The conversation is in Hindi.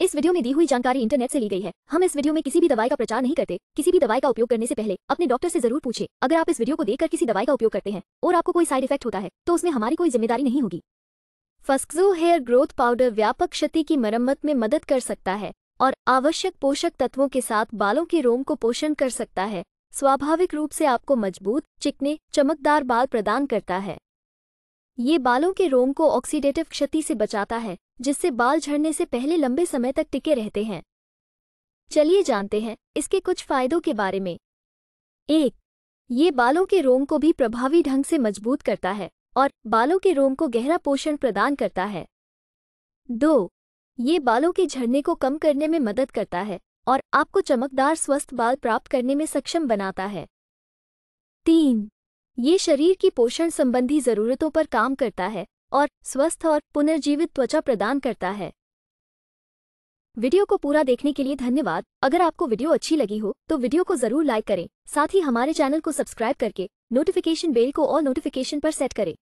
इस वीडियो में दी हुई जानकारी इंटरनेट से ली गई है हम इस वीडियो में किसी भी दवाई का प्रचार नहीं करते किसी भी दवाई का उपयोग करने से पहले अपने डॉक्टर से जरूर पूछे अगर आप इस वीडियो को देखकर किसी दवाई का उपयोग करते हैं और आपको कोई साइड इफेक्ट होता है तो उसमें हमारी कोई जिम्मेदारी नहीं होगी फस्क्जो हेयर ग्रोथ पाउडर व्यापक क्षति की मरम्मत में मदद कर सकता है और आवश्यक पोषक तत्वों के साथ बालों के रोम को पोषण कर सकता है स्वाभाविक रूप से आपको मजबूत चिकने चमकदार बाल प्रदान करता है ये बालों के रोम को ऑक्सीडेटिव क्षति से बचाता है जिससे बाल झड़ने से पहले लंबे समय तक टिके रहते हैं चलिए जानते हैं इसके कुछ फायदों के बारे में एक ये बालों के रोम को भी प्रभावी ढंग से मजबूत करता है और बालों के रोम को गहरा पोषण प्रदान करता है दो ये बालों के झड़ने को कम करने में मदद करता है और आपको चमकदार स्वस्थ बाल प्राप्त करने में सक्षम बनाता है तीन ये शरीर की पोषण संबंधी जरूरतों पर काम करता है और स्वस्थ और पुनर्जीवित त्वचा प्रदान करता है वीडियो को पूरा देखने के लिए धन्यवाद अगर आपको वीडियो अच्छी लगी हो तो वीडियो को जरूर लाइक करें साथ ही हमारे चैनल को सब्सक्राइब करके नोटिफिकेशन बेल को और नोटिफिकेशन पर सेट करें